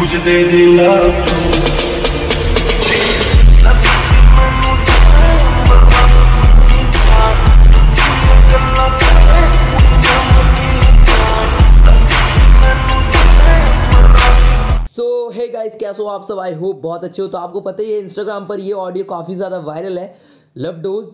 मुझे दे दे लव गाइस कैसे हो आप सब आई होप बहुत अच्छे हो तो आपको पता ही है इंस्टाग्राम पर ये ऑडियो काफ़ी ज़्यादा वायरल है लव डोज़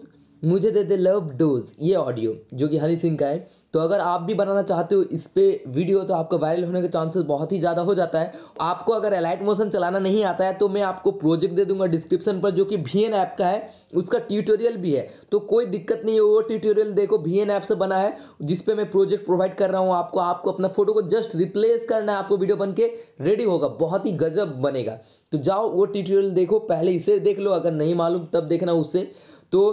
मुझे दे दे लव डोज ये ऑडियो जो कि हनी सिंह का है तो अगर आप भी बनाना चाहते हो इस पर वीडियो तो आपका वायरल होने का चांसेस बहुत ही ज़्यादा हो जाता है आपको अगर एलाइट मोशन चलाना नहीं आता है तो मैं आपको प्रोजेक्ट दे दूंगा डिस्क्रिप्शन पर जो कि भी ऐप का है उसका ट्यूटोरियल भी है तो कोई दिक्कत नहीं है वो ट्यूटोरियल देखो भी ऐप से बना है जिस पर मैं प्रोजेक्ट प्रोवाइड कर रहा हूँ आपको आपको अपना फोटो को जस्ट रिप्लेस करना है आपको वीडियो बन के रेडी होगा बहुत ही गजब बनेगा तो जाओ वो ट्यूटोरियल देखो पहले इसे देख लो अगर नहीं मालूम तब देखना उससे तो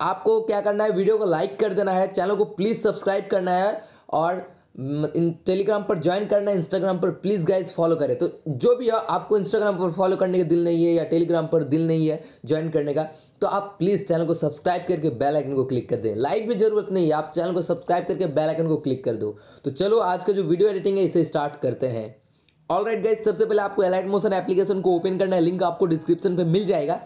आपको क्या करना है वीडियो को लाइक कर देना है चैनल को प्लीज़ सब्सक्राइब करना है और टेलीग्राम पर ज्वाइन करना है इंस्टाग्राम पर प्लीज़ गाइज फॉलो करें तो जो भी हो आपको इंस्टाग्राम पर फॉलो करने का दिल नहीं है या टेलीग्राम पर दिल नहीं है ज्वाइन करने का तो आप प्लीज़ चैनल को सब्सक्राइब करके बेल आइकन को क्लिक कर दें लाइक भी ज़रूरत नहीं है आप चैनल को सब्सक्राइब करके बेल आइकन को क्लिक कर दो तो चलो आज का जो वीडियो एडिटिंग है इसे स्टार्ट करते हैं ऑल राइट गाइज सबसे पहले आपको एलाइट मोशन एप्लीकेशन को ओपन करना है लिंक आपको डिस्क्रिप्शन पर मिल जाएगा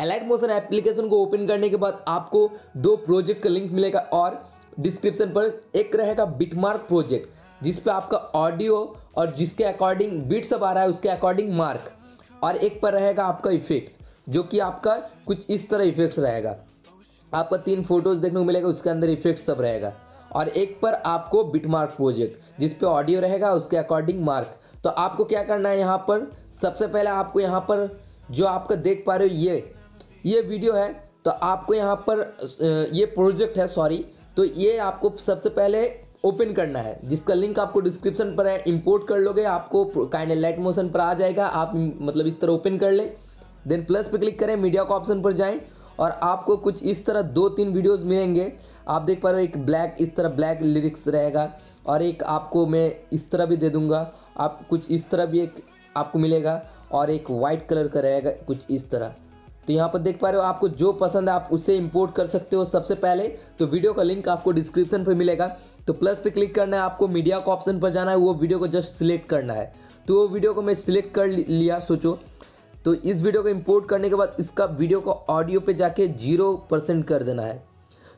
एलाइट मोशन एप्लीकेशन को ओपन करने के बाद आपको दो प्रोजेक्ट का लिंक मिलेगा और डिस्क्रिप्शन पर एक रहेगा बिटमार्क प्रोजेक्ट जिस पे आपका ऑडियो और जिसके अकॉर्डिंग बीट सब आ रहा है उसके अकॉर्डिंग मार्क और एक पर रहेगा आपका इफेक्ट्स जो कि आपका कुछ इस तरह इफेक्ट्स रहेगा आपका तीन फोटोज देखने को मिलेगा उसके अंदर इफेक्ट्स सब रहेगा और एक पर आपको बिटमार्क प्रोजेक्ट जिस पे ऑडियो रहेगा उसके अकॉर्डिंग मार्क तो आपको क्या करना है यहाँ पर सबसे पहले आपको यहाँ पर जो आपका देख पा रहे हो ये ये वीडियो है तो आपको यहाँ पर ये प्रोजेक्ट है सॉरी तो ये आपको सबसे पहले ओपन करना है जिसका लिंक आपको डिस्क्रिप्शन पर है इंपोर्ट कर लोगे आपको काइंड लाइट मोशन पर आ जाएगा आप मतलब इस तरह ओपन कर लें देन प्लस पे क्लिक करें मीडिया का ऑप्शन पर जाएं और आपको कुछ इस तरह दो तीन वीडियोस मिलेंगे आप देख पा रहे हो एक ब्लैक इस तरह ब्लैक लिरिक्स रहेगा और एक आपको मैं इस तरह भी दे दूँगा आप कुछ इस तरह भी एक आपको मिलेगा और एक वाइट कलर का रहेगा कुछ इस तरह तो यहाँ पर देख पा रहे हो आपको जो पसंद है आप उसे इंपोर्ट कर सकते हो सबसे पहले तो वीडियो का लिंक आपको डिस्क्रिप्शन पर मिलेगा तो प्लस पे क्लिक करना है आपको मीडिया का ऑप्शन पर जाना है वो वीडियो को जस्ट सिलेक्ट करना है तो वो वीडियो को मैं सिलेक्ट कर लिया सोचो तो इस वीडियो को इंपोर्ट करने के बाद इसका वीडियो को ऑडियो पे जाके जीरो परसेंट कर देना है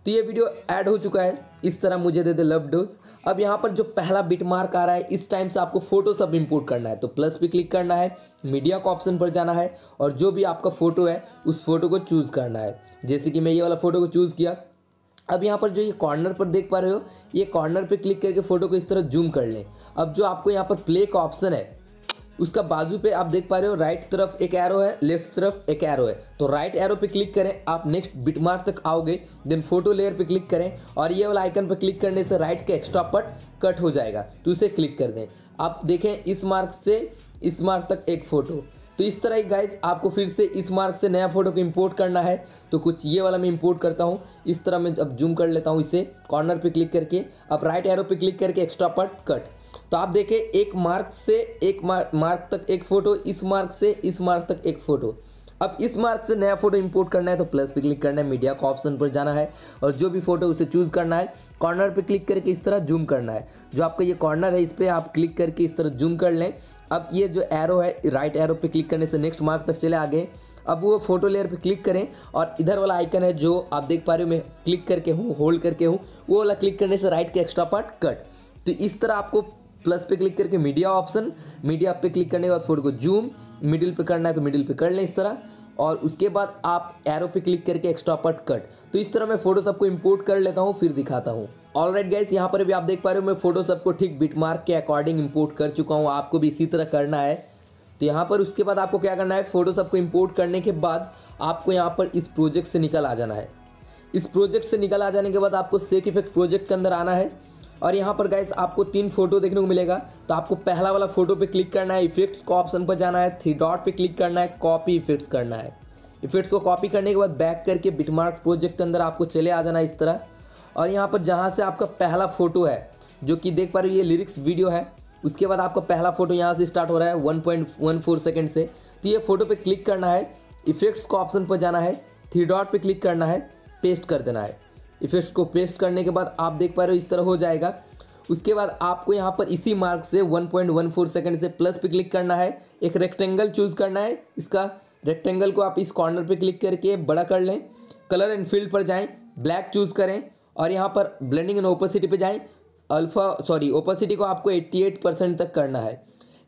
तो ये वीडियो ऐड हो चुका है इस तरह मुझे दे दे लव डोज अब यहाँ पर जो पहला बिट मार्क आ रहा है इस टाइम से आपको फोटो सब इंपोर्ट करना है तो प्लस पे क्लिक करना है मीडिया का ऑप्शन पर जाना है और जो भी आपका फ़ोटो है उस फोटो को चूज़ करना है जैसे कि मैं ये वाला फ़ोटो को चूज़ किया अब यहाँ पर जो ये कॉर्नर पर देख पा रहे हो ये कॉर्नर पर क्लिक करके फ़ोटो को इस तरह जूम कर लें अब जो आपको यहाँ पर प्ले का ऑप्शन है उसका बाजू पे आप देख पा रहे हो राइट तरफ एक एरो है लेफ्ट तरफ एक एरो है तो राइट एरो पे क्लिक करें आप नेक्स्ट बिटमार्क तक आओगे देन फोटो लेयर पे क्लिक करें और ये वाला आइकन पे क्लिक करने से राइट का एक्स्ट्रा पट कट हो जाएगा तो उसे क्लिक कर दें आप देखें इस मार्क से इस मार्क तक एक फ़ोटो तो इस तरह गाइज आपको फिर से इस मार्क से नया फ़ोटो को इम्पोर्ट करना है तो कुछ ये वाला मैं इम्पोर्ट करता हूँ इस तरह मैं अब जूम कर लेता हूँ इसे कॉर्नर पर क्लिक करके अब राइट एरो पर क्लिक करके एक्स्ट्रा पट कट तो आप देखें एक मार्क से एक मार्क तक एक फ़ोटो इस मार्क से इस मार्क तक एक फ़ोटो अब इस मार्क से नया फोटो इंपोर्ट करना है तो प्लस पे क्लिक करना है मीडिया का ऑप्शन पर जाना है और जो भी फोटो उसे चूज़ करना है कॉर्नर पे क्लिक करके इस तरह जूम करना है जो आपका ये कॉर्नर है इस पर आप क्लिक करके इस तरह जूम कर लें अब ये जो एरो है राइट एरो पे क्लिक करने से नेक्स्ट मार्क तक चले आगे अब वो फोटो लेयर पे क्लिक करें और इधर वाला आइकन है जो आप देख पा रहे हो मैं क्लिक करके हूँ होल्ड करके हूँ वो वाला क्लिक करने से राइट के एक्स्ट्रा पार्ट कट तो इस तरह आपको प्लस पे क्लिक करके मीडिया ऑप्शन मीडिया पे क्लिक करने के बाद फोटो को जूम मिडिल पे करना है तो मिडिल पे कर लें इस तरह और उसके बाद आप एरो पे क्लिक करके एक्स्ट्रा पट कट तो इस तरह मैं फोटो सबको इम्पोर्ट कर लेता हूँ फिर दिखाता हूँ ऑल राइट गाइस यहाँ पर भी आप देख पा रहे हो मैं फोटो सबको ठीक बिटमार्क के अकॉर्डिंग इम्पोर्ट कर चुका हूँ आपको भी इसी तरह करना है तो यहाँ पर उसके बाद आपको क्या करना है फोटो सबको इम्पोर्ट करने के बाद आपको यहाँ पर इस प्रोजेक्ट से निकल आ जाना है इस प्रोजेक्ट से निकल आ जाने के बाद आपको सेक इफेक्ट प्रोजेक्ट के अंदर आना है और यहाँ पर गाइस आपको तीन फोटो देखने को मिलेगा तो आपको पहला वाला फोटो पे क्लिक करना है इफेक्ट्स का ऑप्शन पर जाना है थ्री डॉट पे क्लिक करना है कॉपी इफेक्ट्स करना है इफेक्ट्स को कॉपी करने के बाद बैक करके बिटमार्क प्रोजेक्ट के अंदर आपको चले आ जाना इस तरह और यहाँ पर जहाँ से आपका पहला फोटो है जो कि देख पा रहे हो ये लिरिक्स वीडियो है उसके बाद आपका पहला फोटो यहाँ से स्टार्ट हो रहा है one point one four second से तो ये फोटो पे क्लिक करना है इफेक्ट्स का ऑप्शन पर जाना है थ्री डॉट पे क्लिक करना है पेस्ट कर देना है इफेक्ट्स को पेस्ट करने के बाद आप देख पा रहे हो इस तरह हो जाएगा उसके बाद आपको यहाँ पर इसी मार्क से 1.14 सेकेंड से प्लस पे क्लिक करना है एक रेक्टेंगल चूज़ करना है इसका रेक्टेंगल को आप इस कॉर्नर पे क्लिक करके बड़ा कर लें कलर एंड फील्ड पर जाएं ब्लैक चूज़ करें और यहाँ पर ब्लेंडिंग एंड ओपोसिटी पे जाएं अल्फ़ा सॉरी ओपोसिटी को आपको 88 परसेंट तक करना है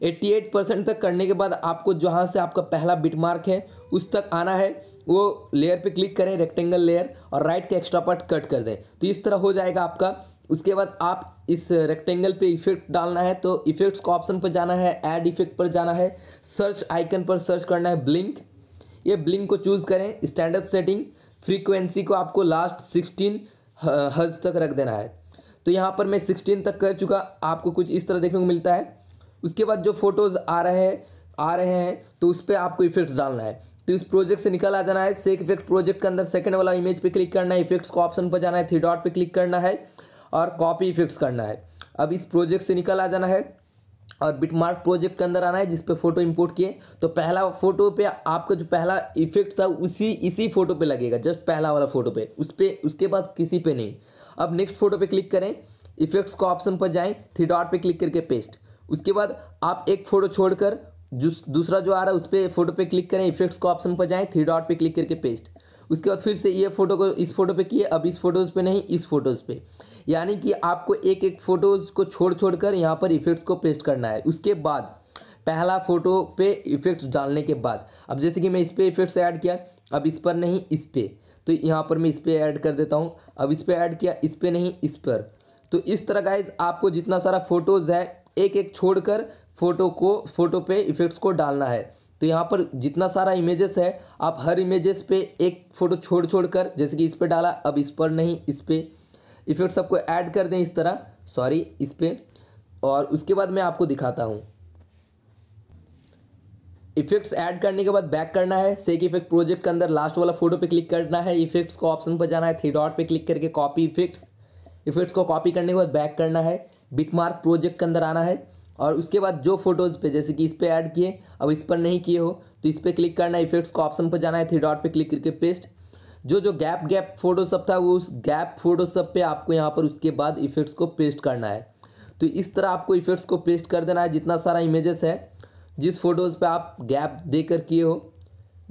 88 परसेंट तक करने के बाद आपको जहाँ से आपका पहला बिट मार्क है उस तक आना है वो लेयर पे क्लिक करें रेक्टेंगल लेयर और राइट के एक्स्ट्रा पार्ट कट कर दें तो इस तरह हो जाएगा आपका उसके बाद आप इस रेक्टेंगल पे इफेक्ट डालना है तो इफेक्ट्स का ऑप्शन पर जाना है ऐड इफेक्ट पर जाना है सर्च आइकन पर सर्च करना है ब्लिंक ये ब्लिंक को चूज़ करें स्टैंडर्ड सेटिंग फ्रीक्वेंसी को आपको लास्ट सिक्सटीन हज तक रख देना है तो यहाँ पर मैं सिक्सटीन तक कर चुका आपको कुछ इस तरह देखने को मिलता है उसके बाद जो फ़ोटोज़ आ रहे हैं आ रहे हैं तो उस पर आपको इफेक्ट डालना है तो इस प्रोजेक्ट से निकल आ जाना है सेक इफेक्ट प्रोजेक्ट के अंदर सेकंड वाला इमेज पे क्लिक करना है इफेक्ट्स को ऑप्शन पर जाना है थ्री डॉट पे क्लिक करना है और कॉपी इफेक्ट्स करना है अब इस प्रोजेक्ट से निकल आ जाना है और बिटमार्क प्रोजेक्ट के अंदर आना है जिसपे फ़ोटो इंपोर्ट किए तो पहला फ़ोटो पे आपका जो पहला इफेक्ट था उसी इसी फ़ोटो पे लगेगा जस्ट पहला वाला फ़ोटो पे उस पर उसके बाद किसी पे नहीं अब नेक्स्ट फ़ोटो पे क्लिक करें इफेक्ट्स को ऑप्शन पर जाएं थ्री डॉट पे क्लिक करके पेस्ट उसके बाद आप एक फ़ोटो छोड़कर दूसरा जो आ रहा है उस पर फोटो पे क्लिक करें इफेक्ट्स को ऑप्शन पर जाएं थ्री डॉट पे क्लिक करके पेस्ट उसके बाद फिर से ये फोटो को इस फोटो पे किए अब इस फोटोज़ पे नहीं इस फोटोज़ पे यानी कि आपको एक एक फ़ोटोज़ को छोड़ छोड़ कर यहाँ पर इफेक्ट्स को पेस्ट करना है उसके बाद पहला फ़ोटो पे इफेक्ट्स डालने के बाद अब जैसे कि मैं इस पर इफेक्ट्स ऐड किया अब इस पर नहीं इस पर तो यहाँ पर मैं इस पर ऐड कर देता हूँ अब इस पर ऐड किया इस पर नहीं इस पर तो इस तरह गाइज आपको जितना सारा फोटोज़ है एक एक छोड़कर फ़ोटो को फ़ोटो पे इफ़ेक्ट्स को डालना है तो यहाँ पर जितना सारा इमेजेस है आप हर इमेजेस पे एक फ़ोटो छोड़ छोड़ कर जैसे कि इस पर डाला अब इस पर नहीं इस पर इफ़ेक्ट्स सबको ऐड कर दें इस तरह सॉरी इस पर और उसके बाद मैं आपको दिखाता हूँ इफेक्ट्स ऐड करने के बाद बैक करना है सेक इफेक्ट प्रोजेक्ट के अंदर लास्ट वाला फोटो पे क्लिक करना है इफेक्ट्स को ऑप्शन पर जाना है थ्री डॉट पे क्लिक करके कॉपी इफेक्ट्स इफेक्ट्स को कॉपी करने के बाद बैक करना है बिटमार्क प्रोजेक्ट के अंदर आना है और उसके बाद जो फोटोज़ पे जैसे कि इस पर ऐड किए अब इस पर नहीं किए हो तो इस पर क्लिक करना है इफेक्ट्स को ऑप्शन पर जाना है थ्री डॉट पे क्लिक करके पेस्ट जो जो गैप गैप फोटो सब था वो उस गैप फोटो सब पे आपको यहाँ पर उसके बाद इफेक्ट्स को पेस्ट करना है तो इस तरह आपको इफेक्ट्स को पेस्ट कर देना है जितना सारा इमेजेस है जिस फोटोज़ पे आप गैप दे किए हो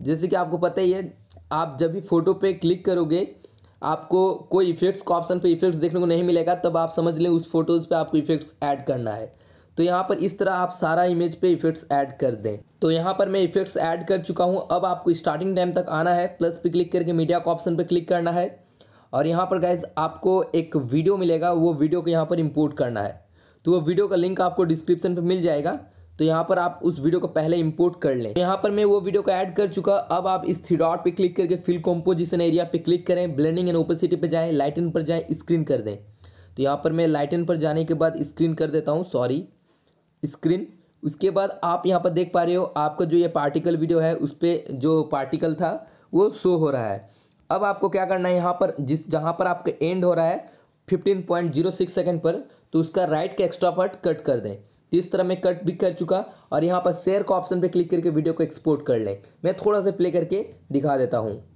जैसे कि आपको पता ही है आप जब भी फ़ोटो पे क्लिक करोगे आपको कोई इफेक्ट्स का ऑप्शन पे इफेक्ट्स देखने को नहीं मिलेगा तब आप समझ लें उस फोटोज़ पे आपको इफेक्ट्स ऐड करना है तो यहाँ पर इस तरह आप सारा इमेज पे इफेक्ट्स ऐड कर दें तो यहाँ पर मैं इफेक्ट्स ऐड कर चुका हूँ अब आपको स्टार्टिंग टाइम तक आना है प्लस पे क्लिक करके मीडिया का ऑप्शन पर क्लिक करना है और यहाँ पर गाइज आपको एक वीडियो मिलेगा वो वीडियो को यहाँ पर इम्पोर्ट करना है तो वो वीडियो का लिंक आपको डिस्क्रिप्शन पर मिल जाएगा तो यहाँ पर आप उस वीडियो को पहले इंपोर्ट कर लें यहाँ पर मैं वो वीडियो को ऐड कर चुका अब आप इस थ्री डॉट पे क्लिक करके फिल कॉम्पोजिशन एरिया पे क्लिक करें ब्लेंडिंग एंड ओपेसिटी पे जाएं लाइटन पर जाएं स्क्रीन कर दें तो यहाँ पर मैं लाइटन पर जाने के बाद स्क्रीन कर देता हूँ सॉरी स्क्रीन उसके बाद आप यहाँ पर देख पा रहे हो आपका जो ये पार्टिकल वीडियो है उस पर जो पार्टिकल था वो शो हो रहा है अब आपको क्या करना है यहाँ पर जिस जहाँ पर आपका एंड हो रहा है 15.06 सेकंड पर तो उसका राइट का एक्स्ट्रा पार्ट कट कर दें इस तरह मैं कट भी कर चुका और यहाँ पर शेयर का ऑप्शन पर क्लिक करके वीडियो को एक्सपोर्ट कर ले मैं थोड़ा सा प्ले करके दिखा देता हूँ